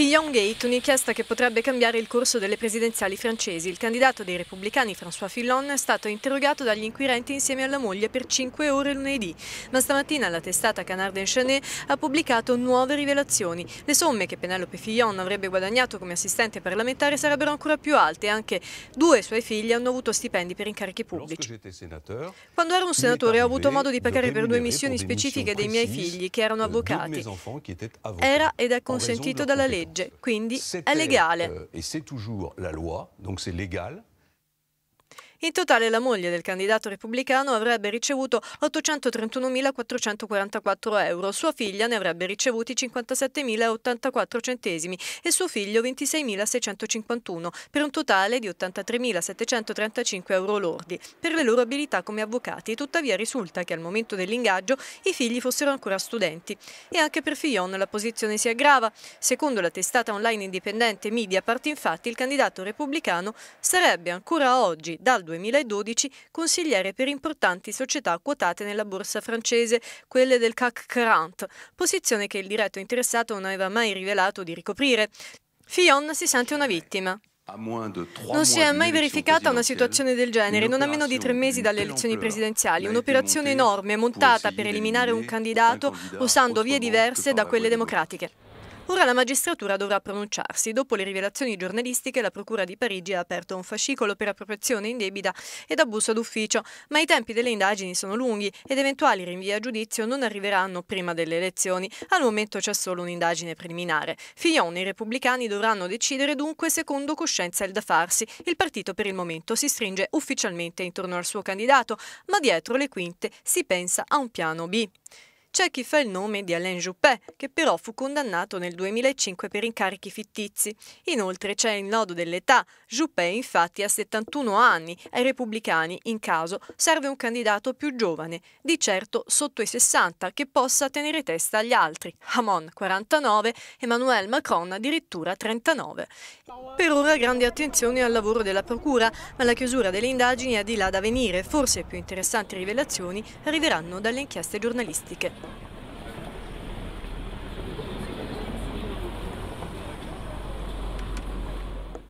Fillon Gate, un'inchiesta che potrebbe cambiare il corso delle presidenziali francesi. Il candidato dei repubblicani François Fillon è stato interrogato dagli inquirenti insieme alla moglie per 5 ore lunedì, ma stamattina la testata Canard Chanet ha pubblicato nuove rivelazioni. Le somme che Penelope Fillon avrebbe guadagnato come assistente parlamentare sarebbero ancora più alte, anche due suoi figli hanno avuto stipendi per incarichi pubblici. Quando ero un senatore ho avuto modo di pagare per due missioni specifiche dei miei figli, che erano euh, avvocati. Era ed è consentito dalla legge legge, quindi è legale. et c'est toujours la loi, donc c'est légal. In totale la moglie del candidato repubblicano avrebbe ricevuto 831.444 euro, sua figlia ne avrebbe ricevuti 57.084 centesimi e suo figlio 26.651, per un totale di 83.735 euro lordi, per le loro abilità come avvocati. Tuttavia risulta che al momento dell'ingaggio i figli fossero ancora studenti. E anche per Fillon la posizione si aggrava. Secondo la testata online indipendente Media Part, infatti, il candidato repubblicano sarebbe ancora oggi, dal 2012 consigliere per importanti società quotate nella borsa francese, quelle del CAC 40, posizione che il diretto interessato non aveva mai rivelato di ricoprire. Fillon si sente una vittima. Non si è mai verificata una situazione del genere, non a meno di tre mesi dalle elezioni presidenziali. Un'operazione enorme, montata per eliminare un candidato usando vie diverse da quelle democratiche. Ora la magistratura dovrà pronunciarsi. Dopo le rivelazioni giornalistiche, la Procura di Parigi ha aperto un fascicolo per appropriazione indebita ed abuso d'ufficio, ma i tempi delle indagini sono lunghi ed eventuali rinvii a giudizio non arriveranno prima delle elezioni. Al momento c'è solo un'indagine preliminare. Fillon e i repubblicani dovranno decidere dunque secondo coscienza il da farsi. Il partito per il momento si stringe ufficialmente intorno al suo candidato, ma dietro le quinte si pensa a un piano B. C'è chi fa il nome di Alain Juppé, che però fu condannato nel 2005 per incarichi fittizi. Inoltre c'è il nodo dell'età. Juppé infatti ha 71 anni. Ai repubblicani, in caso, serve un candidato più giovane, di certo sotto i 60, che possa tenere testa agli altri. Hamon 49, Emmanuel Macron addirittura 39. Per ora grande attenzione al lavoro della Procura, ma la chiusura delle indagini è di là da venire. Forse più interessanti rivelazioni arriveranno dalle inchieste giornalistiche.